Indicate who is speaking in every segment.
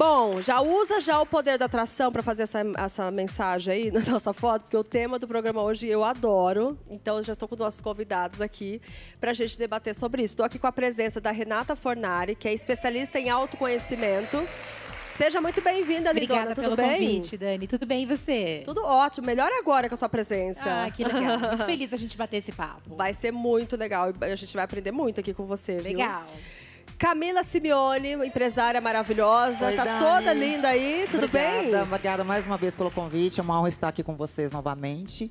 Speaker 1: Bom, já usa já o poder da atração para fazer essa, essa mensagem aí na nossa foto, porque o tema do programa hoje eu adoro. Então, já estou com nossos convidados aqui para a gente debater sobre isso. Estou aqui com a presença da Renata Fornari, que é especialista em autoconhecimento. Seja muito bem-vinda, Lindona. Obrigada Tudo pelo bem? convite, Dani. Tudo bem e você? Tudo ótimo. Melhor agora com a sua presença. Ah, que legal. muito feliz a gente bater esse papo. Vai ser muito legal. A gente vai aprender muito aqui com você, legal. Legal. Camila Simeone, empresária maravilhosa, Oi, tá Dani. toda linda aí, tudo obrigada, bem?
Speaker 2: Obrigada mais uma vez pelo convite, é uma honra estar aqui com vocês novamente.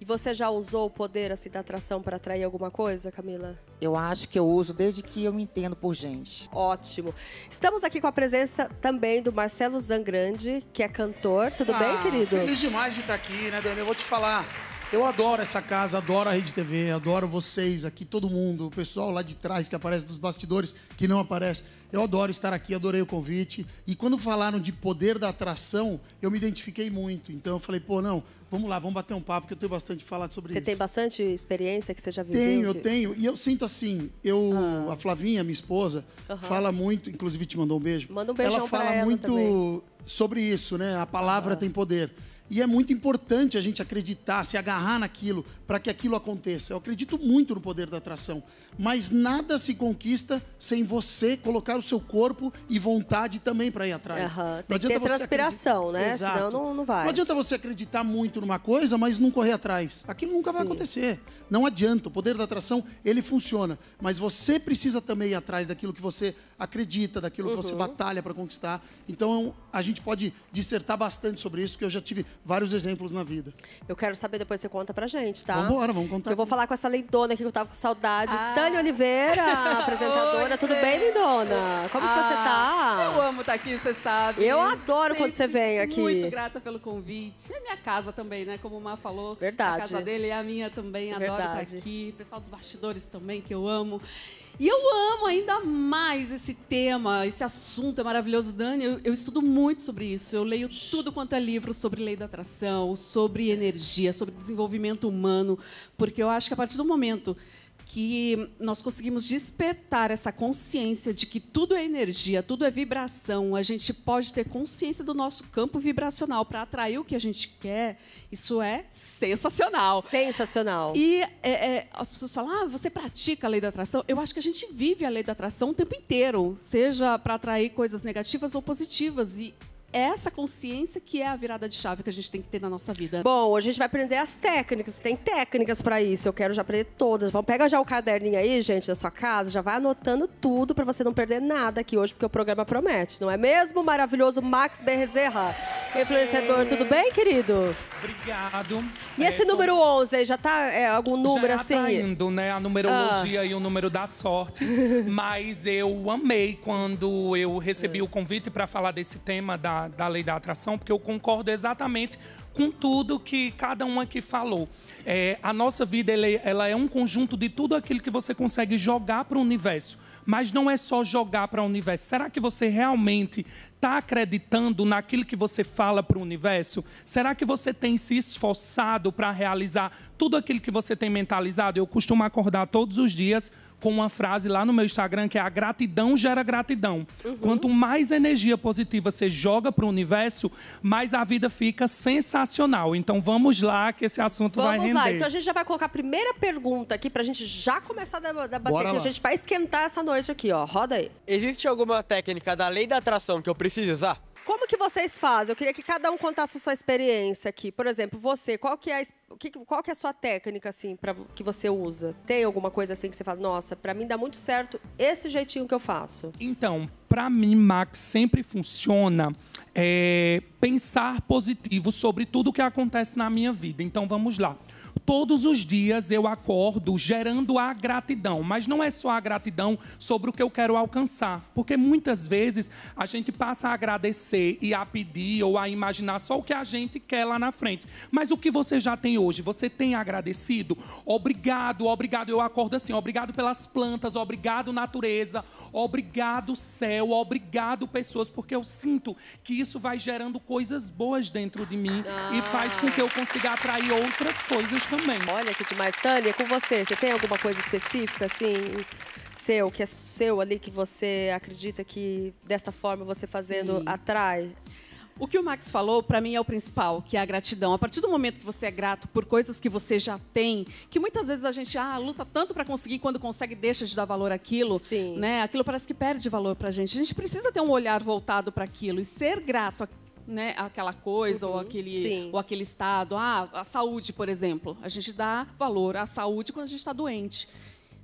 Speaker 1: E você já usou o poder assim, da atração para atrair alguma coisa, Camila?
Speaker 2: Eu acho que eu uso desde
Speaker 1: que eu me entendo por gente. Ótimo. Estamos aqui com a presença também do Marcelo Zangrande, que é cantor. Tudo ah, bem, querido? Feliz
Speaker 3: demais de estar aqui, né, Dani? Eu vou te falar. Eu adoro essa casa, adoro a Rede TV, adoro vocês aqui, todo mundo, o pessoal lá de trás que aparece dos bastidores, que não aparece. Eu adoro estar aqui, adorei o convite. E quando falaram de poder da atração, eu me identifiquei muito. Então eu falei, pô, não, vamos lá, vamos bater um papo, que eu tenho bastante falado sobre você isso. Você tem
Speaker 1: bastante experiência que você já viveu? Tenho, eu tenho.
Speaker 3: E eu sinto assim, eu, ah. a Flavinha, minha esposa, uhum. fala muito, inclusive te mandou um beijo. Manda um beijo Ela fala ela muito também. sobre isso, né? A palavra ah. tem poder. E é muito importante a gente acreditar, se agarrar naquilo, para que aquilo aconteça. Eu acredito muito no poder da atração, mas nada se conquista sem você colocar o seu corpo e vontade também para ir atrás. Uhum. Tem que ter transpiração, acreditar... né? Exato. Senão não, não vai. Não adianta você acreditar muito numa coisa, mas não correr atrás. Aquilo nunca Sim. vai acontecer. Não adianta. O poder da atração, ele funciona. Mas você precisa também ir atrás daquilo que você acredita, daquilo uhum. que você uhum. batalha para conquistar. Então, a gente pode dissertar bastante sobre isso, porque eu já tive vários exemplos na vida. Eu quero saber depois, você conta
Speaker 1: pra gente, tá? vamos embora, vamos contar. eu vou
Speaker 3: falar com essa lindona aqui que eu tava com saudade. Ah. Tânia Oliveira,
Speaker 4: apresentadora. Oi, Tudo bem, lindona? Como ah, você tá? Ah, eu amo estar tá aqui, você sabe. Eu adoro Sempre quando você vem aqui. Muito grata pelo convite. É minha casa também, né? Como o mar falou. Verdade. A casa dele é a minha também. Adoro tá Verdade. estar aqui. O pessoal dos bastidores também, que eu amo. E eu amo ainda mais esse tema, esse assunto é maravilhoso, Dani. Eu, eu, estudo muito sobre isso. Eu leio tudo quanto é livro sobre lei da atração, sobre energia, sobre desenvolvimento humano, porque eu acho que a partir do momento que nós conseguimos despertar essa consciência de que tudo é energia, tudo é vibração, a gente pode ter consciência do nosso campo vibracional para atrair o que a gente quer, isso é sensacional. Sensacional. E é, é, as pessoas falam, ah, você pratica a lei da atração? Eu acho que a gente vive a lei da atração o tempo inteiro, seja para atrair coisas negativas ou positivas. E é essa consciência que é a virada de chave que a gente tem que ter na nossa vida.
Speaker 1: Bom, a gente vai aprender as técnicas. Tem técnicas para isso. Eu quero já aprender todas. Vamos pegar já o caderninho aí, gente, da sua casa. Já vai anotando tudo para você não perder nada aqui hoje, porque o programa promete, não é mesmo? Maravilhoso Max Berrezerra, influenciador. Tudo bem, querido?
Speaker 5: Obrigado. E esse é, número
Speaker 1: 11 aí, já tá é, algum número já tá assim? Tá indo,
Speaker 5: né? A numerologia ah. e o número da sorte. Mas eu amei quando eu recebi hum. o convite para falar desse tema da da, lei da atração, porque eu concordo exatamente com tudo que cada um aqui falou. É, a nossa vida ela é um conjunto de tudo aquilo que você consegue jogar para o universo. Mas não é só jogar para o universo. Será que você realmente está acreditando naquilo que você fala para o universo? Será que você tem se esforçado para realizar tudo aquilo que você tem mentalizado. Eu costumo acordar todos os dias com uma frase lá no meu Instagram que é a gratidão gera gratidão. Uhum. Quanto mais energia positiva você joga para o universo, mais a vida fica sensacional. Então vamos lá que esse assunto vamos vai render. Vamos lá. Então a gente
Speaker 1: já vai colocar a primeira pergunta aqui para a gente já começar da, bater, que a gente vai esquentar essa noite aqui, ó. Roda aí. Existe alguma técnica da lei da atração que eu preciso usar? Como que vocês fazem? Eu queria que cada um contasse a sua experiência aqui. Por exemplo, você, qual que é a, que, qual que é a sua técnica assim para que você usa? Tem alguma coisa assim que você fala, nossa, para mim dá muito certo
Speaker 5: esse jeitinho que eu faço? Então, para mim, Max, sempre funciona é, pensar positivo sobre tudo que acontece na minha vida. Então, vamos lá. Todos os dias eu acordo gerando a gratidão, mas não é só a gratidão sobre o que eu quero alcançar, porque muitas vezes a gente passa a agradecer e a pedir ou a imaginar só o que a gente quer lá na frente. Mas o que você já tem hoje, você tem agradecido? Obrigado, obrigado. Eu acordo assim, obrigado pelas plantas, obrigado natureza, obrigado céu, obrigado pessoas, porque eu sinto que isso vai gerando coisas boas dentro de mim ah. e faz com que eu consiga atrair outras coisas também. Olha que demais. Tânia, com você, você tem alguma coisa específica, assim, seu, que é
Speaker 1: seu ali, que você acredita que desta forma você fazendo Sim. atrai?
Speaker 4: O que o Max falou, para mim, é o principal, que é a gratidão. A partir do momento que você é grato por coisas que você já tem, que muitas vezes a gente ah, luta tanto para conseguir, quando consegue, deixa de dar valor àquilo, Sim. né? aquilo parece que perde valor para a gente. A gente precisa ter um olhar voltado para aquilo e ser grato né, aquela coisa uhum, ou, aquele, ou aquele estado. Ah, a saúde, por exemplo. A gente dá valor à saúde quando a gente está doente.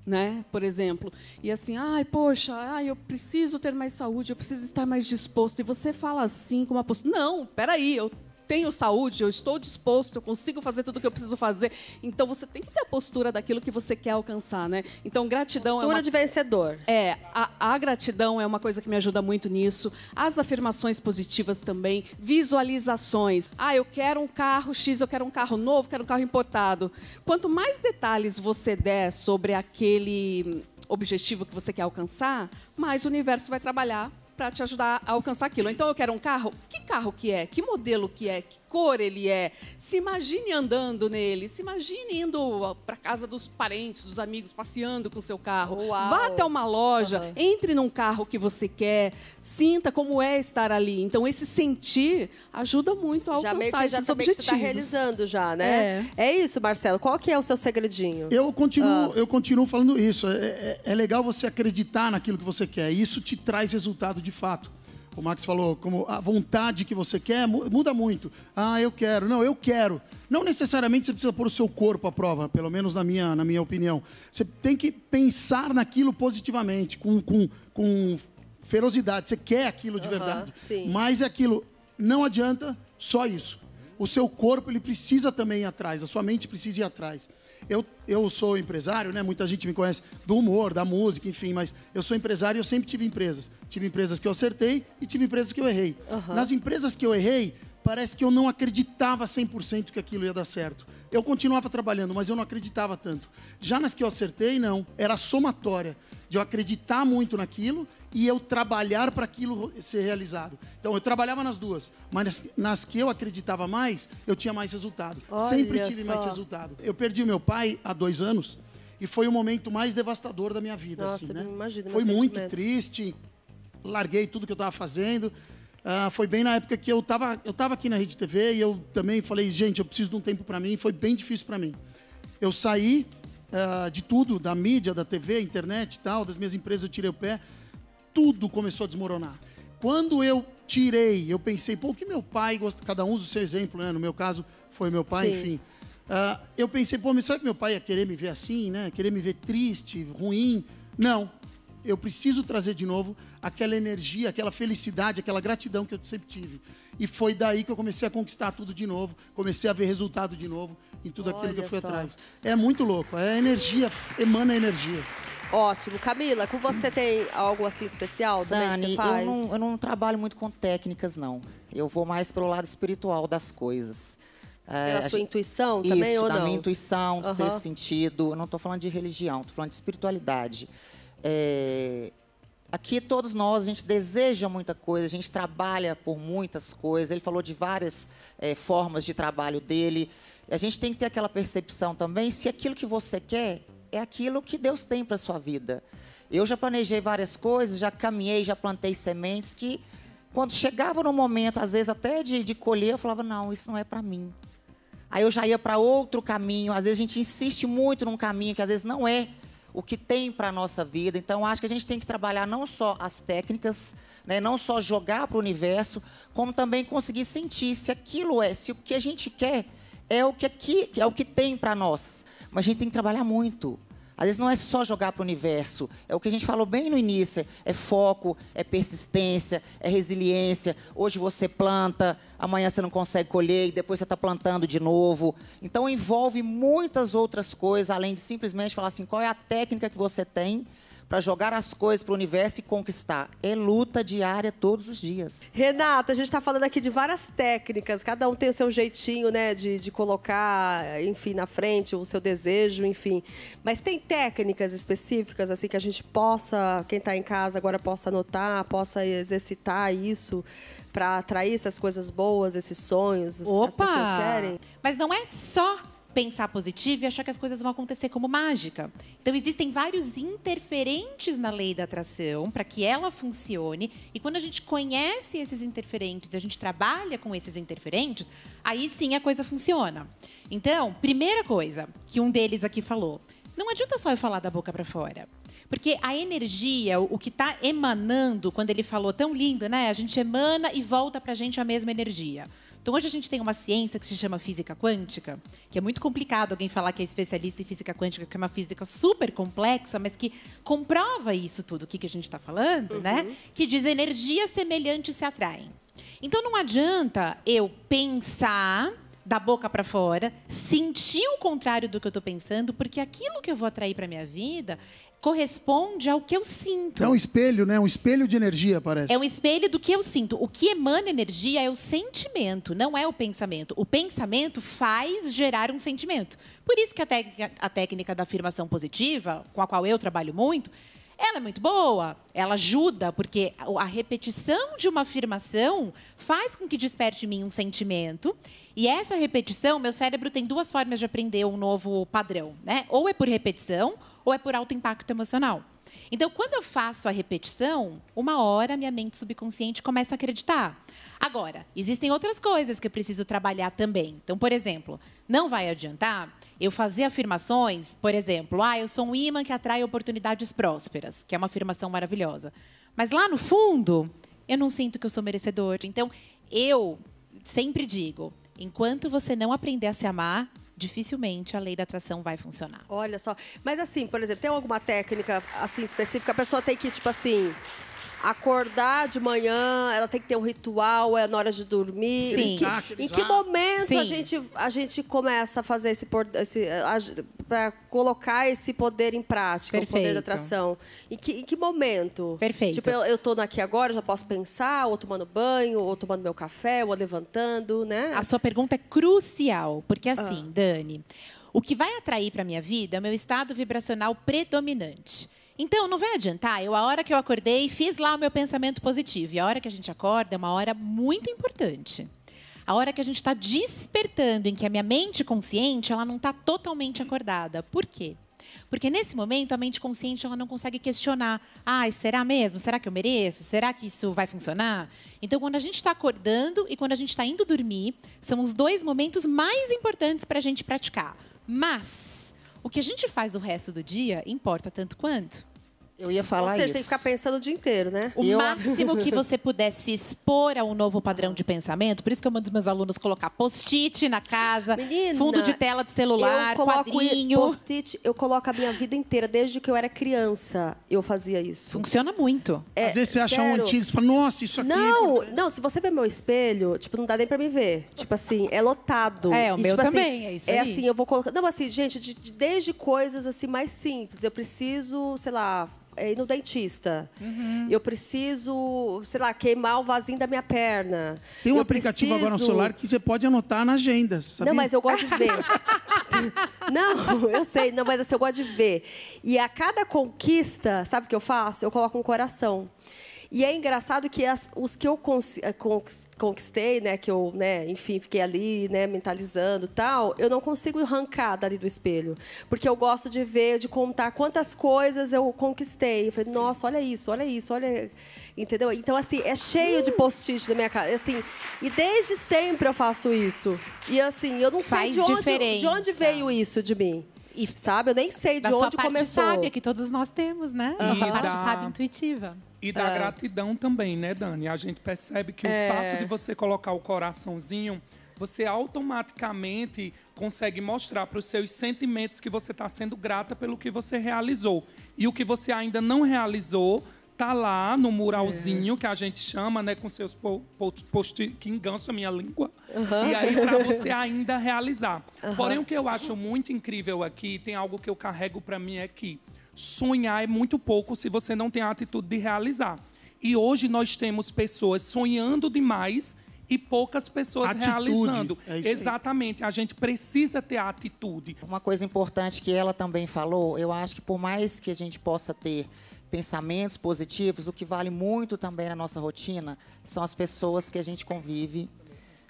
Speaker 4: Né? Por exemplo, e assim, ai, poxa, ai, eu preciso ter mais saúde, eu preciso estar mais disposto. E você fala assim com uma postura, não, peraí, eu tenho saúde, eu estou disposto, eu consigo fazer tudo o que eu preciso fazer. Então você tem que ter a postura daquilo que você quer alcançar, né? Então gratidão é postura é uma... de vencedor. É, a, a gratidão é uma coisa que me ajuda muito nisso. As afirmações positivas também, visualizações. Ah, eu quero um carro X, eu quero um carro novo, quero um carro importado. Quanto mais detalhes você der sobre aquele objetivo que você quer alcançar, mais o universo vai trabalhar para te ajudar a alcançar aquilo. Então eu quero um carro. Que carro que é? Que modelo que é? Que cor ele é? Se imagine andando nele. Se imagine indo para casa dos parentes, dos amigos, passeando com o seu carro. Uau. Vá até uma loja, uhum. entre num carro que você quer, sinta como é estar ali. Então esse sentir
Speaker 1: ajuda muito a já alcançar meio que já esses objetivos. Que você está realizando já, né? É. é. isso, Marcelo. Qual que é o seu segredinho? Eu continuo, ah.
Speaker 3: eu continuo falando isso. É, é, é legal você acreditar naquilo que você quer. Isso te traz resultado de fato. O Max falou, como a vontade que você quer muda muito. Ah, eu quero. Não, eu quero. Não necessariamente você precisa pôr o seu corpo à prova, pelo menos na minha, na minha opinião. Você tem que pensar naquilo positivamente, com, com, com ferocidade. Você quer aquilo de verdade. Sim. Mas é aquilo não adianta só isso. O seu corpo ele precisa também ir atrás, a sua mente precisa ir atrás. Eu, eu sou empresário, né? Muita gente me conhece do humor, da música, enfim, mas eu sou empresário e eu sempre tive empresas. Tive empresas que eu acertei e tive empresas que eu errei.
Speaker 5: Uhum. Nas empresas
Speaker 3: que eu errei, parece que eu não acreditava 100% que aquilo ia dar certo. Eu continuava trabalhando, mas eu não acreditava tanto. Já nas que eu acertei, não. Era somatória de eu acreditar muito naquilo e eu trabalhar para aquilo ser realizado. Então eu trabalhava nas duas, mas nas que eu acreditava mais, eu tinha mais resultado. Olha Sempre tive só. mais resultado. Eu perdi meu pai há dois anos e foi o momento mais devastador da minha vida. Nossa, assim, né?
Speaker 1: imagina, foi muito
Speaker 3: triste, larguei tudo que eu estava fazendo. Uh, foi bem na época que eu estava eu tava aqui na Rede TV e eu também falei, gente, eu preciso de um tempo para mim. Foi bem difícil para mim. Eu saí uh, de tudo, da mídia, da TV, internet e tal, das minhas empresas eu tirei o pé tudo começou a desmoronar. Quando eu tirei, eu pensei, pô, o que meu pai gosta, cada um usa o seu exemplo, né? No meu caso, foi meu pai, Sim. enfim. Uh, eu pensei, pô, será que meu pai ia querer me ver assim, né? Querer me ver triste, ruim? Não. Eu preciso trazer de novo aquela energia, aquela felicidade, aquela gratidão que eu sempre tive. E foi daí que eu comecei a conquistar tudo de novo, comecei a ver resultado de novo em tudo aquilo que eu fui só. atrás. É muito louco, é energia, emana energia. Ótimo. Camila, com você
Speaker 1: tem algo assim especial também Dani, que você faz? Eu não, eu
Speaker 2: não trabalho muito com técnicas, não. Eu vou mais pelo lado espiritual das coisas. É, Pela sua
Speaker 1: intuição também, Isso, ou da não? minha intuição, do uhum. ser
Speaker 2: sentido. Eu não estou falando de religião, estou falando de espiritualidade. É... Aqui todos nós, a gente deseja muita coisa, a gente trabalha por muitas coisas. Ele falou de várias é, formas de trabalho dele. A gente tem que ter aquela percepção também se aquilo que você quer é aquilo que Deus tem para sua vida. Eu já planejei várias coisas, já caminhei, já plantei sementes que quando chegava no momento, às vezes até de, de colher, eu falava, não, isso não é para mim. Aí eu já ia para outro caminho. Às vezes a gente insiste muito num caminho que às vezes não é o que tem para a nossa vida. Então, acho que a gente tem que trabalhar não só as técnicas, né, não só jogar para o universo, como também conseguir sentir se aquilo é, se o que a gente quer é o que, aqui, é o que tem para nós mas a gente tem que trabalhar muito. Às vezes não é só jogar para o universo, é o que a gente falou bem no início: é foco, é persistência, é resiliência. Hoje você planta, amanhã você não consegue colher e depois você está plantando de novo. Então envolve muitas outras coisas, além de simplesmente falar assim: qual é a técnica que você tem para jogar as coisas para o universo e conquistar. É luta diária todos os dias.
Speaker 1: Renata, a gente está falando aqui de várias técnicas, cada um tem o seu jeitinho, né, de, de colocar, enfim, na frente o seu desejo, enfim. Mas tem técnicas específicas, assim, que a gente possa, quem está em casa agora possa anotar, possa exercitar isso para atrair essas coisas boas, esses sonhos, Opa! as pessoas querem.
Speaker 6: Mas não é só pensar positivo e achar que as coisas vão acontecer como mágica. Então, existem vários interferentes na lei da atração para que ela funcione. E quando a gente conhece esses interferentes, a gente trabalha com esses interferentes, aí sim a coisa funciona. Então, primeira coisa que um deles aqui falou: não adianta só eu falar da boca para fora. Porque a energia, o que está emanando, quando ele falou tão lindo, né? A gente emana e volta para a gente a mesma energia. Então, hoje a gente tem uma ciência que se chama física quântica, que é muito complicado alguém falar que é especialista em física quântica, que é uma física super complexa, mas que comprova isso tudo, o que, que a gente está falando, né? uhum. né? Que diz energias semelhantes se atraem. Então, não adianta eu pensar da boca para fora, sentir o contrário do que eu estou pensando, porque aquilo que eu vou atrair para minha vida corresponde ao que eu sinto. É um
Speaker 3: espelho, né? Um espelho de energia, parece. É um
Speaker 6: espelho do que eu sinto. O que emana energia é o sentimento, não é o pensamento. O pensamento faz gerar um sentimento. Por isso que a técnica, a técnica da afirmação positiva, com a qual eu trabalho muito, ela é muito boa, ela ajuda, porque a repetição de uma afirmação faz com que desperte em mim um sentimento. E essa repetição, meu cérebro tem duas formas de aprender um novo padrão, né? Ou é por repetição, ou é por alto impacto emocional. Então, quando eu faço a repetição, uma hora minha mente subconsciente começa a acreditar. Agora, existem outras coisas que eu preciso trabalhar também. Então, por exemplo, não vai adiantar eu fazer afirmações, por exemplo, ah, eu sou um imã que atrai oportunidades prósperas, que é uma afirmação maravilhosa. Mas lá no fundo, eu não sinto que eu sou merecedor. Então, eu sempre digo, enquanto você não aprender a se amar, dificilmente a lei da
Speaker 1: atração vai funcionar. Olha só, mas assim, por exemplo, tem alguma técnica assim específica? A pessoa tem que tipo assim, acordar de manhã, ela tem que ter um ritual, é na hora de dormir. Sim. Em que, ah, em que momento Sim. a gente, a gente começa a fazer esse, esse para colocar esse poder em prática, Perfeito. o poder da atração? Em que, em que momento? Perfeito. Tipo, eu, eu tô aqui agora, já posso pensar, ou tomando banho, ou tomando meu café, ou levantando, né? A
Speaker 6: sua pergunta é crucial, porque assim, ah. Dani, o que vai atrair para minha vida é o meu estado vibracional predominante. Então, não vai adiantar. Eu, a hora que eu acordei, fiz lá o meu pensamento positivo. E a hora que a gente acorda é uma hora muito importante. A hora que a gente está despertando, em que a minha mente consciente ela não está totalmente acordada. Por quê? Porque nesse momento a mente consciente ela não consegue questionar. Ai, ah, será mesmo? Será que eu mereço? Será que isso vai funcionar? Então, quando a gente está acordando e quando a gente está indo dormir, são os dois momentos mais importantes para a gente praticar. Mas o que a gente faz o resto do dia importa tanto quanto. Eu
Speaker 2: ia falar Ou seja, isso. você tem que
Speaker 6: ficar
Speaker 1: pensando o dia inteiro, né? O eu... máximo que você
Speaker 6: pudesse expor a um novo padrão de pensamento. Por isso que eu mando os meus alunos colocar post-it na casa, Menina, fundo de tela de celular, eu quadrinho.
Speaker 1: Post-it, eu coloco a minha vida inteira. Desde que eu era criança, eu fazia isso. Funciona muito. É, Às vezes você acha sério? um antigo, você fala, nossa, isso aqui... Não, é não, se você ver meu espelho, tipo, não dá nem pra me ver. Tipo assim, é lotado. É, o e, meu tipo, assim, também, assim, é isso é aí. É assim, eu vou colocar... Não, assim, gente, de, de, desde coisas assim mais simples. Eu preciso, sei lá é, ir no dentista. Uhum. Eu preciso, sei lá, queimar o vasinho da minha perna. Tem um eu aplicativo preciso... agora no celular que
Speaker 3: você pode anotar nas agendas. Sabia? Não, mas
Speaker 1: eu gosto de ver. não, eu sei, não, mas assim, eu gosto de ver. E a cada conquista, sabe o que eu faço? Eu coloco um coração. E é engraçado que as, os que eu eh, conquistei, né, que eu, né, enfim, fiquei ali, né, mentalizando tal, eu não consigo arrancar dali do espelho, porque eu gosto de ver, de contar quantas coisas eu conquistei. Eu falei, nossa, olha isso, olha isso, olha, entendeu? Então assim, é cheio de post-it da minha casa, assim, e desde sempre eu faço isso. E assim, eu não Faz sei de onde, de onde veio isso de mim. E, sabe, eu nem sei de da onde sua parte começou. Sábia é que todos nós temos, né?
Speaker 6: Nossa e parte da... Tá. sábia intuitiva.
Speaker 5: E da é. gratidão também, né, Dani? A gente percebe que é. o fato de você colocar o coraçãozinho, você automaticamente consegue mostrar para os seus sentimentos que você está sendo grata pelo que você realizou. E o que você ainda não realizou, tá lá no muralzinho é. que a gente chama, né, com seus post que engancha minha língua. Uhum. E aí para você ainda realizar. Uhum. Porém o que eu acho muito incrível aqui, tem algo que eu carrego para mim aqui. É sonhar é muito pouco se você não tem a atitude de realizar. E hoje nós temos pessoas sonhando demais e poucas pessoas atitude. realizando. É Exatamente, a gente precisa ter a atitude. Uma coisa
Speaker 2: importante que ela também falou, eu acho que por mais que a gente possa ter pensamentos positivos, o que vale muito também na nossa rotina são as pessoas que a gente convive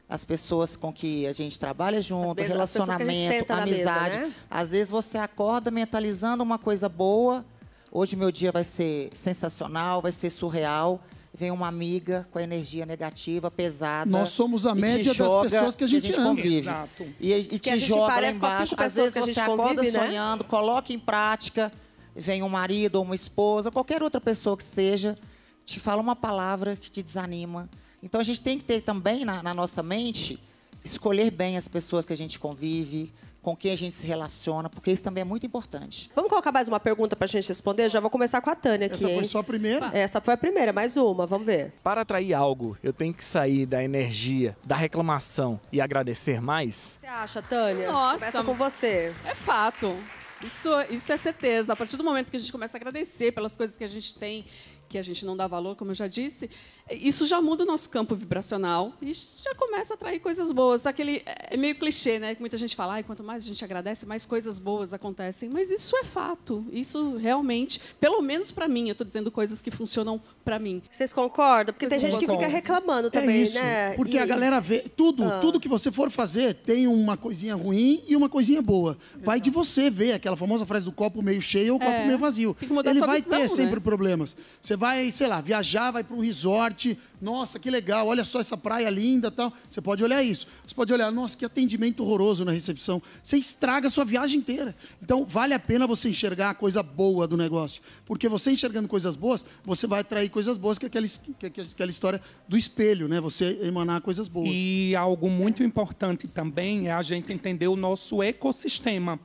Speaker 2: as pessoas com que a gente trabalha junto, vezes, relacionamento, amizade. Mesa, né? Às vezes você acorda mentalizando uma coisa boa. Hoje meu dia vai ser sensacional, vai ser surreal. Vem uma amiga com a energia negativa, pesada. Nós somos a média joga, das pessoas que a gente, que a gente convive. Exato. E, e te a gente joga lá embaixo. Às vezes você acorda né? sonhando, coloca em prática. Vem um marido ou uma esposa, qualquer outra pessoa que seja, te fala uma palavra que te desanima então a gente tem que ter também na, na nossa mente escolher bem as pessoas que a gente convive, com quem a gente se relaciona,
Speaker 1: porque isso também é muito importante. Vamos colocar mais uma pergunta para a gente responder? Já vou começar com a Tânia aqui. Essa foi só a primeira? É, essa foi a primeira, mais uma, vamos ver. Para atrair algo, eu tenho que sair da energia,
Speaker 5: da reclamação e agradecer mais? O que
Speaker 1: você acha, Tânia? Nossa. Começa com você. É
Speaker 4: fato. Isso, isso é certeza. A partir do momento que a gente começa a agradecer pelas coisas que a gente tem, que a gente não dá valor, como eu já disse, isso já muda o nosso campo vibracional e já começa a atrair coisas boas. Aquele é meio clichê, né? Que muita gente fala, quanto mais a gente agradece, mais coisas boas acontecem. Mas isso é fato. Isso realmente, pelo menos para mim, eu estou dizendo coisas que funcionam para mim. Vocês concordam? Porque Vocês tem gente que fica reclamando é também, é isso, né? Porque e... a galera vê tudo, ah. tudo
Speaker 3: que você for fazer tem uma coisinha ruim e uma coisinha boa. Vai de você ver aquela famosa frase do copo meio cheio ou é. copo meio vazio. Ele vai visão, ter né? sempre problemas. Você vai, sei lá, viajar, vai para um resort arte, nossa, que legal, olha só essa praia linda tal. Você pode olhar isso. Você pode olhar, nossa, que atendimento horroroso na recepção. Você estraga a sua viagem inteira. Então, vale a pena você enxergar a coisa boa do negócio. Porque você enxergando coisas boas,
Speaker 5: você vai atrair coisas boas, que é aquela, é que é aquela história do espelho, né? Você emanar coisas boas. E algo muito importante também é a gente entender o nosso ecossistema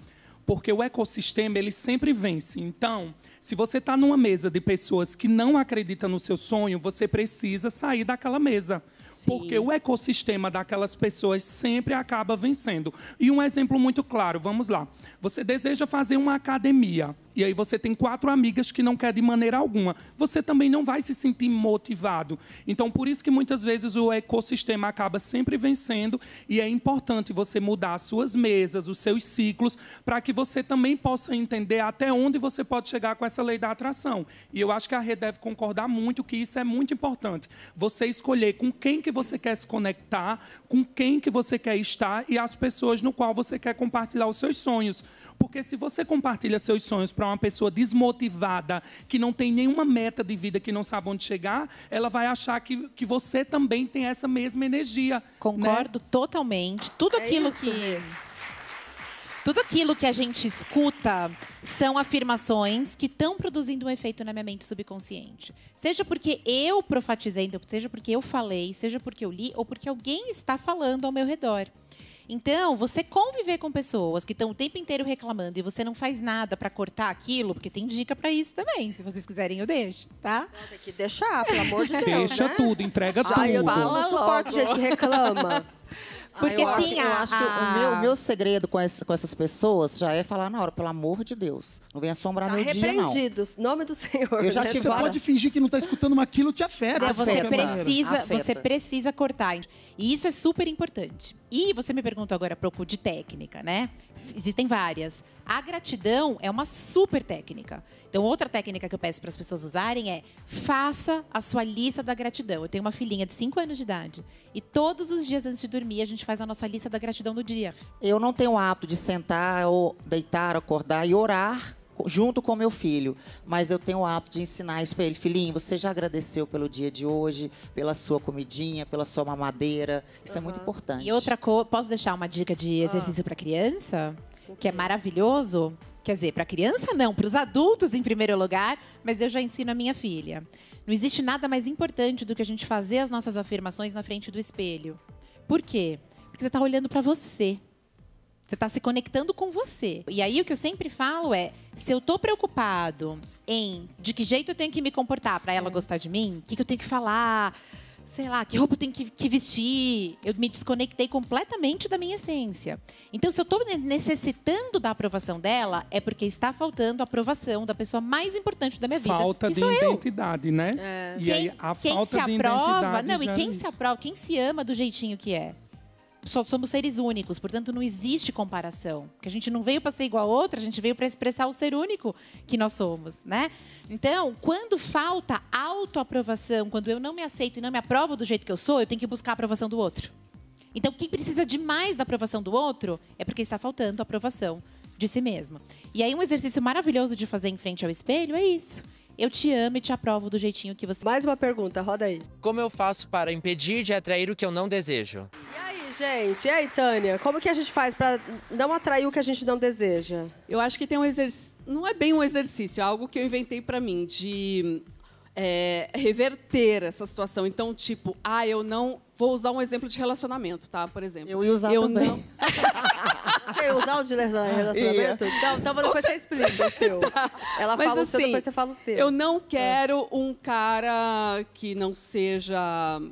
Speaker 5: porque o ecossistema ele sempre vence. Então, se você está numa mesa de pessoas que não acreditam no seu sonho, você precisa sair daquela mesa. Sim. Porque o ecossistema daquelas pessoas sempre acaba vencendo. E um exemplo muito claro, vamos lá. Você deseja fazer uma academia e aí você tem quatro amigas que não quer de maneira alguma. Você também não vai se sentir motivado. Então, por isso que muitas vezes o ecossistema acaba sempre vencendo e é importante você mudar as suas mesas, os seus ciclos, para que você também possa entender até onde você pode chegar com essa lei da atração. E eu acho que a rede deve concordar muito que isso é muito importante. Você escolher com quem que você quer se conectar, com quem que você quer estar e as pessoas no qual você quer compartilhar os seus sonhos porque se você compartilha seus sonhos para uma pessoa desmotivada, que não tem nenhuma meta de vida, que não sabe onde chegar, ela vai achar que, que você também tem essa mesma energia. Né? Concordo né? totalmente. Tudo é aquilo é que.
Speaker 6: Tudo aquilo que a gente escuta são afirmações que estão produzindo um efeito na minha mente subconsciente. Seja porque eu profatizei, seja porque eu falei, seja porque eu li, ou porque alguém está falando ao meu redor. Então, você conviver com pessoas que estão o tempo inteiro reclamando e você não faz nada para cortar aquilo, porque tem dica para isso também. Se vocês quiserem, eu deixo, tá?
Speaker 1: Tem que deixar, pelo amor de Deus. Deixa né? tudo,
Speaker 5: entrega tudo. eu não suporto
Speaker 1: gente que reclama. Porque ah, eu sim, acho, eu acho que o meu, o
Speaker 2: meu segredo com, com, essas pessoas já é falar na hora, pelo amor de Deus, não venha assombrar tá meu dia, não.
Speaker 1: Arrependidos, nome do Senhor. Eu já né? Você para... pode
Speaker 2: fingir que não está escutando,
Speaker 3: mas aquilo te afeta. você, precisa, afeta. você
Speaker 6: precisa cortar. E isso é super importante. E você me perguntou agora, Proco, de técnica, né? Existem várias. A gratidão é uma super técnica. Então, outra técnica que eu peço para as pessoas usarem é faça a sua lista da gratidão. Eu tenho uma filhinha de 5 anos de idade e todos os dias antes de dormir a gente faz a nossa lista da gratidão do dia.
Speaker 2: Eu não tenho o hábito de sentar ou deitar, acordar e orar junto com meu filho, mas eu tenho o hábito de ensinar isso para ele. Filhinho, você já agradeceu pelo dia de hoje, pela sua comidinha, pela sua mamadeira. Isso uhum. é muito importante. E outra
Speaker 6: coisa, posso deixar uma dica de ah. exercício ah. para criança? É que é maravilhoso. Quer dizer, para criança não, para os adultos em primeiro lugar, mas eu já ensino a minha filha. Não existe nada mais importante do que a gente fazer as nossas afirmações na frente do espelho. Por quê? Porque você está olhando para você. Você está se conectando com você. E aí o que eu sempre falo é: se eu tô preocupado em de que jeito eu tenho que me comportar para ela é. gostar de mim, o que, que, eu tenho que falar, sei lá, que roupa eu tenho que, que, vestir, eu me desconectei completamente da minha essência. Então, se eu tô necessitando da aprovação dela, é porque está faltando a aprovação da pessoa mais importante da minha falta vida. Falta de
Speaker 5: identidade, eu. né? É. E quem, aí a quem falta se de aprova, identidade. Não, e quem é se
Speaker 6: aprova, quem se ama do jeitinho que é só somos seres únicos, portanto não existe comparação. Porque a gente não veio para ser igual a outra, a gente veio para expressar o ser único que nós somos, né? Então, quando falta autoaprovação, quando eu não me aceito e não me aprovo do jeito que eu sou, eu tenho que buscar a aprovação do outro. Então, quem precisa demais da aprovação do outro é porque está faltando a aprovação de si mesma. E aí um exercício maravilhoso de fazer em frente ao espelho é isso. Eu te amo e te aprovo do jeitinho que você. Mais uma pergunta, roda aí. Como eu faço para impedir de atrair o que eu não desejo?
Speaker 1: E aí, gente? E aí, Tânia? Como que a gente faz para não atrair o que a gente não deseja? Eu acho que tem um exercício.
Speaker 4: Não é bem um exercício, é algo que eu inventei para mim, de é, reverter essa situação. Então, tipo, ah, eu não. Vou usar um exemplo de relacionamento, tá? Por exemplo. Eu ia usar eu também. Não...
Speaker 1: Sei usar o de relacionamento? Não, então depois você explica o seu. Ela Mas fala assim, o seu, assim, depois você fala o teu. Eu
Speaker 4: não ah. quero é. um cara que não seja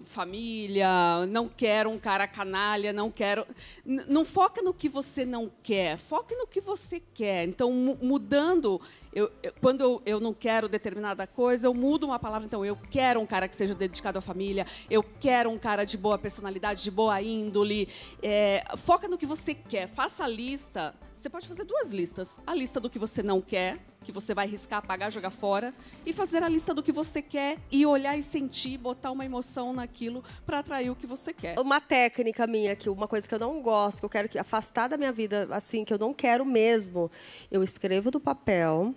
Speaker 4: família, não quero um cara canalha, não quero... Não foca no que você não quer, foca no que você quer. Então, mudando eu, eu, quando eu, eu não quero determinada coisa, eu mudo uma palavra. Então, eu quero um cara que seja dedicado à família, eu quero um cara de boa personalidade, de boa índole. É, foca no que você quer, faça a lista. Você pode fazer duas listas. A lista do que você não quer, que você vai riscar, apagar, jogar fora, e fazer a lista do que você quer e olhar e sentir, botar uma emoção naquilo para atrair o que você quer. Uma
Speaker 1: técnica minha aqui, uma coisa que eu não gosto, que eu quero que afastar da minha vida, assim, que eu não quero mesmo. Eu escrevo do papel,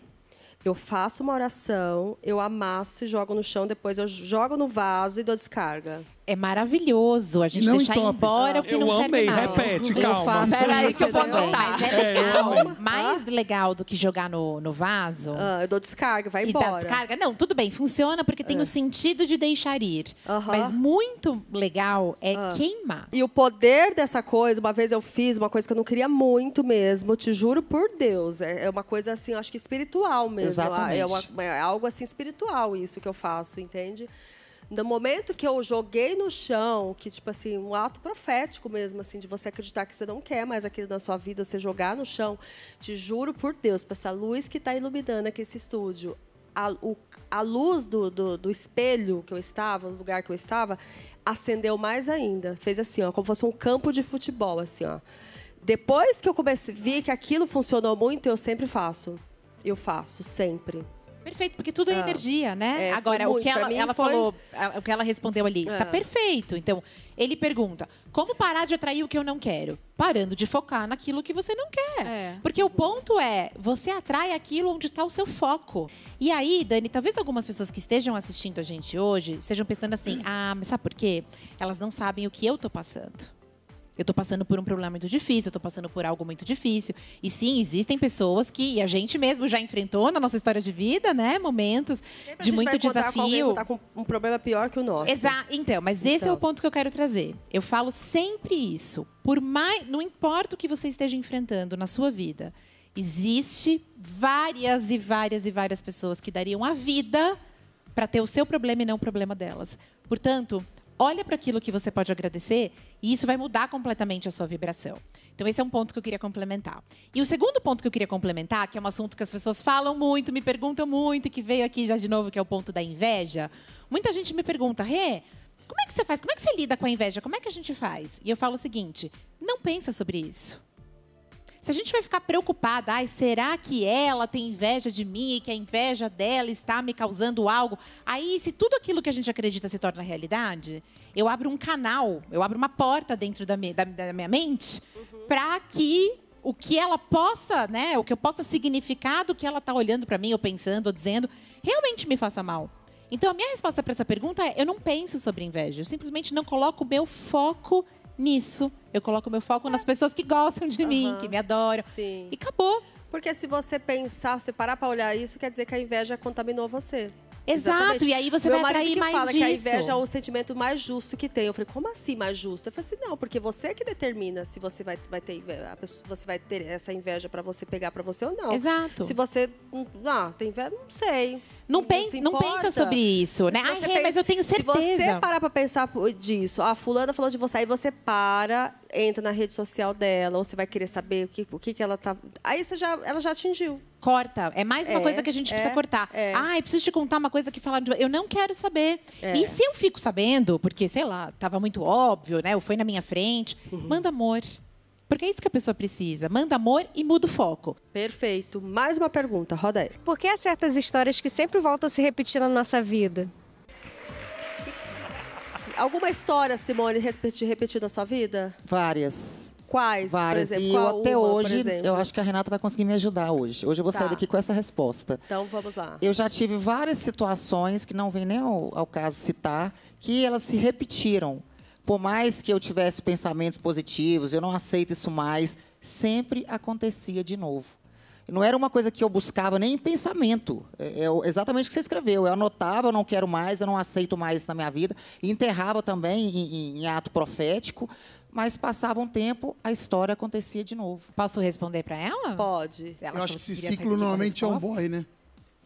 Speaker 1: eu faço uma oração, eu amasso e jogo no chão, depois eu jogo no vaso e dou descarga é maravilhoso a gente não deixar entope. embora tá? o que eu não serve amei, mais. repete, calma. Eu faço Peraí que eu vou anotar.
Speaker 6: Mas é, é legal, é, mais legal do que jogar no, no vaso... Ah, eu dou descarga, vai embora. E dá descarga. Não, tudo bem, funciona
Speaker 1: porque tem é. o sentido de deixar ir. Mas muito legal é ah. queimar. E o poder dessa coisa, uma vez eu fiz uma coisa que eu não queria muito mesmo, te juro por Deus. É, é uma coisa assim, acho que espiritual mesmo. Exatamente. Ah, é, uma, é algo assim espiritual isso que eu faço, entende? No momento que eu joguei no chão, que, tipo assim, um ato profético mesmo, assim, de você acreditar que você não quer mais aquilo na sua vida, você jogar no chão, te juro por Deus, pra essa luz que tá iluminando aqui esse estúdio, a, o, a luz do, do, do, espelho que eu estava, no lugar que eu estava, acendeu mais ainda. Fez assim, ó, como fosse um campo de futebol, assim, ó. Depois que eu comecei, vi que aquilo funcionou muito, eu sempre faço. Eu faço, sempre
Speaker 6: perfeito, porque tudo é, ah. energia, né? É, Agora, o que ela, ela foi... falou, o que ela respondeu ali, tá ah. perfeito. Então, ele pergunta: como parar de atrair o que eu não quero? Parando de focar naquilo que você não quer. É. Porque o ponto é, você atrai aquilo onde está o seu foco. E aí, Dani, talvez algumas pessoas que estejam assistindo a gente hoje estejam pensando assim: ah, mas sabe por quê? Elas não sabem o que eu tô passando. Eu estou passando por um problema muito difícil, eu estou passando por algo muito difícil. E sim, existem pessoas que e a gente mesmo já enfrentou na nossa história de vida, né? Momentos Sempre de muito desafio. Com tá com
Speaker 1: um problema pior que o nosso. Exato. Então, mas então. esse é o então.
Speaker 6: ponto que eu quero trazer. Eu falo sempre isso. Por mais, não importa o que você esteja enfrentando na sua vida, existe várias e várias e várias pessoas que dariam a vida para ter o seu problema e não o problema delas. Portanto, olha para aquilo que você pode agradecer e isso vai mudar completamente a sua vibração. Então, esse é um ponto que eu queria complementar. E o segundo ponto que eu queria complementar, que é um assunto que as pessoas falam muito, me perguntam muito, que veio aqui já de novo, que é o ponto da inveja. Muita gente me pergunta, Rê, como é que você faz? Como é que você lida com a inveja? Como é que a gente faz? E eu falo o seguinte: não pensa sobre isso se a gente vai ficar preocupada, ai, será que ela tem inveja de mim e que a inveja dela está me causando algo? Aí, se tudo aquilo que a gente acredita se torna realidade, eu abro um canal, eu abro uma porta dentro da minha, da, da minha mente uhum. para que o que ela possa, né, o que eu possa significar do que ela está olhando para mim, ou pensando, ou dizendo, realmente me faça mal. Então, a minha resposta para essa pergunta é: eu não penso sobre inveja, eu simplesmente não coloco o meu foco nisso. Eu coloco meu foco nas pessoas que gostam de uhum, mim, que me adoram.
Speaker 1: Sim. E acabou. Porque se você pensar, se parar para olhar isso, quer dizer que a inveja contaminou você. Exato, Exatamente. e aí você Meu vai atrair que mais fala disso. que a inveja é o sentimento mais justo que tem. Eu falei, como assim mais justo? Eu falei assim, não, porque você é que determina se você vai, vai ter pessoa, você vai ter essa inveja para você pegar para você ou não. Exato. Se você, não, hum, ah, tem inveja, não sei. Não, pen, não, pensa sobre isso, né? Ah, mas eu tenho certeza. Se você parar pra pensar disso, a fulana falou de você, aí você para, entra na rede social dela, ou você vai querer saber o que, o que, que ela tá. Aí você já, ela já atingiu. Corta. É mais uma é, coisa que a gente é, precisa cortar. É. Ah, eu preciso te contar uma coisa que falaram de... Eu não
Speaker 6: quero saber. É. E se eu fico sabendo, porque, sei lá, tava muito óbvio, né? Ou foi na minha frente, uhum. manda amor. Porque é isso que a pessoa precisa. Manda amor e muda o foco. Perfeito.
Speaker 1: Mais uma pergunta, roda aí. Por que há certas histórias que sempre voltam a se repetir na nossa vida? Alguma história, Simone, repetida na sua vida?
Speaker 2: Várias.
Speaker 1: Quais? Várias. Exemplo, e eu, até uma, hoje, eu
Speaker 2: acho que a Renata vai conseguir me ajudar hoje. Hoje eu vou tá. sair daqui com essa resposta.
Speaker 1: Então vamos lá.
Speaker 2: Eu já tive várias situações que não vem nem ao, ao caso citar, que elas se repetiram. Por mais que eu tivesse pensamentos positivos, eu não aceito isso mais, sempre acontecia de novo. Não era uma coisa que eu buscava nem em pensamento. É, é exatamente o que você escreveu. Eu anotava, eu não quero mais, eu não aceito mais isso na minha vida. Enterrava também em, em, em ato profético, mas passava um tempo, a história acontecia de novo. Posso responder para ela?
Speaker 1: Pode. Ela eu
Speaker 2: acho que esse ciclo normalmente é um boy, né?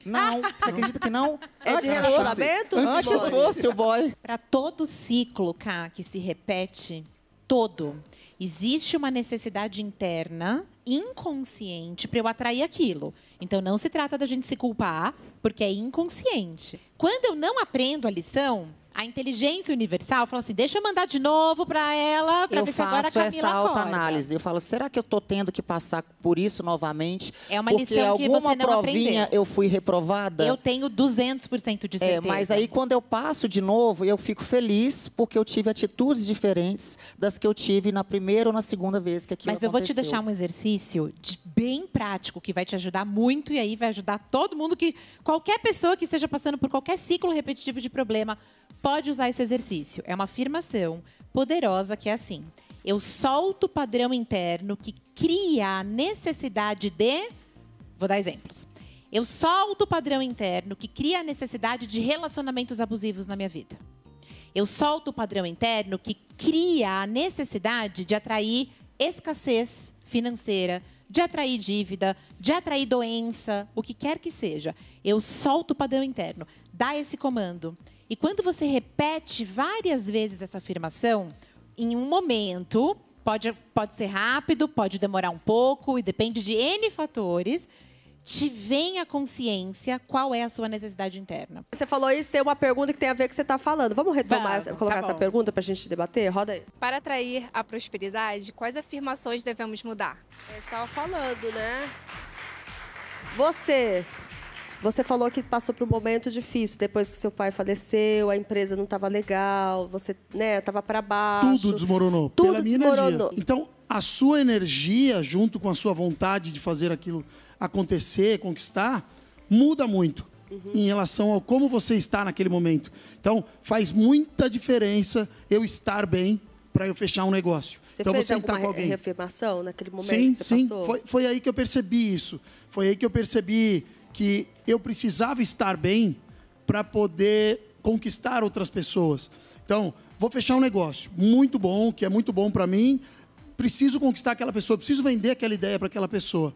Speaker 2: Não. Você acredita que não? É de relacionamento? Antes, Antes fosse o
Speaker 6: boy. Para todo ciclo, cá, que se repete, todo, existe uma necessidade interna, inconsciente, para eu atrair aquilo. Então não se trata da gente se culpar, porque é inconsciente. Quando eu não aprendo a lição, a inteligência universal fala assim: deixa eu mandar de novo para ela, para ver se agora a Camila essa autoanálise.
Speaker 2: Eu falo: será que eu estou tendo que passar por isso novamente? É uma Porque lição que alguma você não provinha aprendeu. eu fui reprovada? Eu tenho 200% de é, certeza. É, mas aí quando eu passo de novo, eu fico feliz porque eu tive atitudes diferentes das que eu tive na primeira ou na segunda vez que aquilo Mas aconteceu. eu vou te deixar um
Speaker 6: exercício de, bem prático que vai te ajudar muito e aí vai ajudar todo mundo que qualquer pessoa que esteja passando por qualquer ciclo repetitivo de problema pode usar esse exercício. É uma afirmação poderosa que é assim: eu solto o padrão interno que cria a necessidade de. Vou dar exemplos. Eu solto o padrão interno que cria a necessidade de relacionamentos abusivos na minha vida. Eu solto o padrão interno que cria a necessidade de atrair escassez financeira, de atrair dívida, de atrair doença, o que quer que seja. Eu solto o padrão interno. Dá esse comando. E quando você repete várias vezes essa afirmação, em um momento, pode, pode ser rápido, pode demorar um pouco, e depende de N fatores, te vem a consciência qual é a sua necessidade interna.
Speaker 1: Você falou isso, tem uma pergunta que tem a ver com o que você está falando. Vamos retomar, Vamos, colocar tá essa pergunta para a gente debater? Roda aí. Para atrair a prosperidade, quais afirmações devemos mudar? Você estava falando, né? Você você falou que passou por um momento difícil depois que seu pai faleceu, a empresa não estava legal, você, né, estava para baixo. Tudo
Speaker 3: desmoronou. Tudo desmoronou. Então, a sua energia junto com a sua vontade de fazer aquilo acontecer, conquistar, muda muito uhum. em relação ao como você está naquele momento. Então, faz muita diferença eu estar bem para eu fechar um negócio. Você então fez você tá alguma com alguém.
Speaker 1: reafirmação naquele momento sim, que você sim. passou? Sim, foi,
Speaker 3: foi aí que eu percebi isso. Foi aí que eu percebi que eu precisava estar bem para poder conquistar outras pessoas. Então, vou fechar um negócio muito bom, que é muito bom para mim. Preciso conquistar aquela pessoa, preciso vender aquela ideia para aquela pessoa.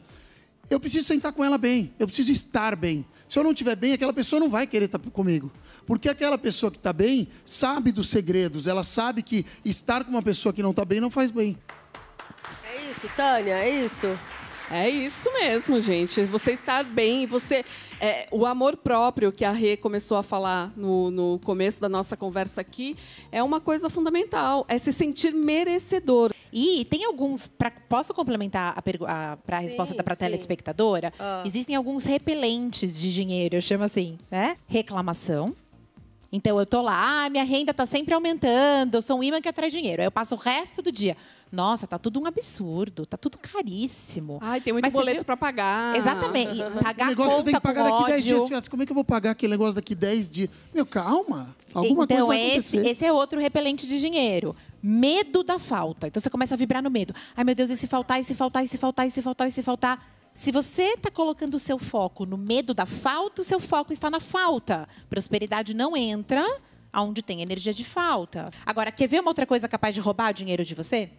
Speaker 3: Eu preciso sentar com ela bem, eu preciso estar bem. Se eu não estiver bem, aquela pessoa não vai querer estar tá comigo. Porque aquela pessoa que está bem sabe dos segredos, ela sabe que estar com uma pessoa que não está bem não faz bem.
Speaker 4: É isso, Tânia, é isso. É isso mesmo, gente. Você estar bem, você. É, o amor próprio que a Rê começou a falar no, no começo da nossa conversa aqui é uma coisa fundamental. É se sentir merecedor.
Speaker 6: E tem alguns. Pra, posso complementar a, para a, resposta para a telespectadora? Ah. Existem alguns repelentes de dinheiro, eu chamo assim, né? Reclamação. Então eu tô lá, ah, minha renda tá sempre aumentando, eu sou um imã que atrai dinheiro. Aí eu passo o resto do dia nossa, tá tudo um absurdo, tá tudo caríssimo.
Speaker 4: Ai, tem muito Mas boleto para pagar. Exatamente. E pagar o negócio conta você tem que pagar daqui ódio. 10 dias.
Speaker 3: Assim, como é que eu vou pagar aquele negócio daqui
Speaker 6: 10 dias? Meu, calma. Alguma então, coisa vai é esse, esse é outro repelente de dinheiro. Medo da falta. Então você começa a vibrar no medo. Ai, meu Deus, e se faltar, e se faltar, e se faltar, e se faltar, e se faltar. Se você está colocando o seu foco no medo da falta, o seu foco está na falta. Prosperidade não entra onde tem energia de falta. Agora, quer ver uma outra coisa capaz de roubar o dinheiro de você?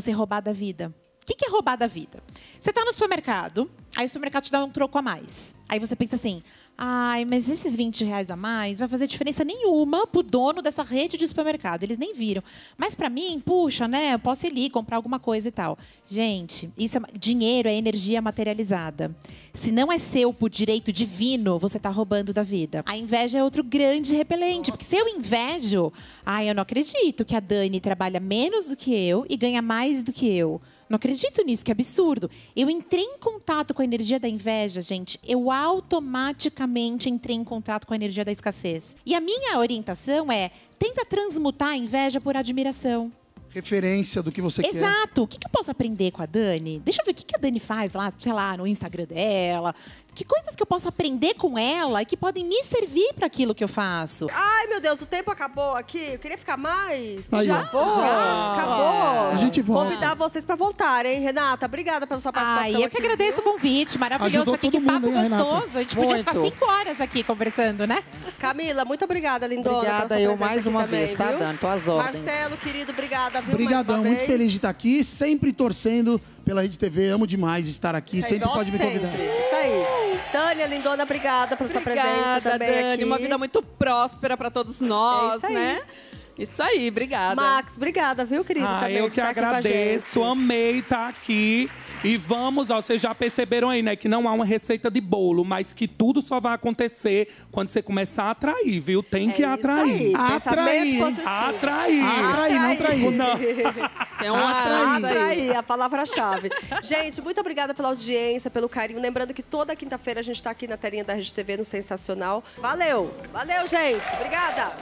Speaker 6: você roubar da vida. O que, que é roubar da vida? Você está no supermercado, aí o supermercado te dá um troco a mais. Aí você pensa assim: Ai, mas esses 20 reais a mais vai fazer diferença nenhuma pro dono dessa rede de supermercado. Eles nem viram. Mas para mim, puxa, né? Eu posso ir ali comprar alguma coisa e tal. Gente, isso é, dinheiro é energia materializada. Se não é seu por direito divino, você tá roubando da vida. A inveja é outro grande repelente. Nossa. Porque se eu invejo, ai, eu não acredito que a Dani trabalha menos do que eu e ganha mais do que eu. Não acredito nisso, que absurdo. Eu entrei em contato com a energia da inveja, gente. Eu automaticamente entrei em contato com a energia da escassez. E a minha orientação é: tenta transmutar a inveja por admiração
Speaker 3: referência do que você Exato. quer. Exato.
Speaker 6: O que, eu posso aprender com a Dani? Deixa eu ver o que, a Dani faz lá, sei lá, no Instagram dela que coisas que eu posso aprender com ela e que podem me servir para aquilo que eu faço.
Speaker 1: Ai, meu Deus, o tempo acabou aqui. Eu queria ficar mais. Aí, já? Acabou? Já. Acabou. A gente volta. Convidar vocês para voltar, hein, Renata. Obrigada pela sua participação. Ai, eu aqui, que agradeço viu? o convite. Maravilhoso Ajudou aqui. Que mundo, papo hein, gostoso. A gente muito. podia ficar cinco horas aqui conversando, né? Camila, muito obrigada, lindona. Obrigada, eu mais uma também, vez, tá dando. Tô às ordens. Marcelo, querido, obrigada, viu? Obrigadão, muito feliz de estar
Speaker 3: aqui, sempre torcendo pela Rede TV. Amo demais estar aqui, sempre pode me convidar.
Speaker 1: Isso aí. Tânia Lindona, obrigada pela obrigada, sua
Speaker 3: presença também Dani, aqui. Uma vida
Speaker 1: muito próspera
Speaker 4: para todos nós, é né? Isso aí, obrigada. Max, obrigada, viu, querido? Ah, eu que agradeço,
Speaker 5: amei estar tá aqui. E vamos, ó, vocês já perceberam aí, né, que não há uma receita de bolo, mas que tudo só vai acontecer quando você começar a atrair, viu? Tem é que atrair. Aí, atrair. atrair. Atrair. Atrair, não atrair. Não. É um atrair. atrair,
Speaker 1: a palavra-chave. gente, muito obrigada pela audiência, pelo carinho. Lembrando que toda quinta-feira a gente está aqui na telinha da Rede TV no Sensacional. Valeu! Valeu, gente! Obrigada!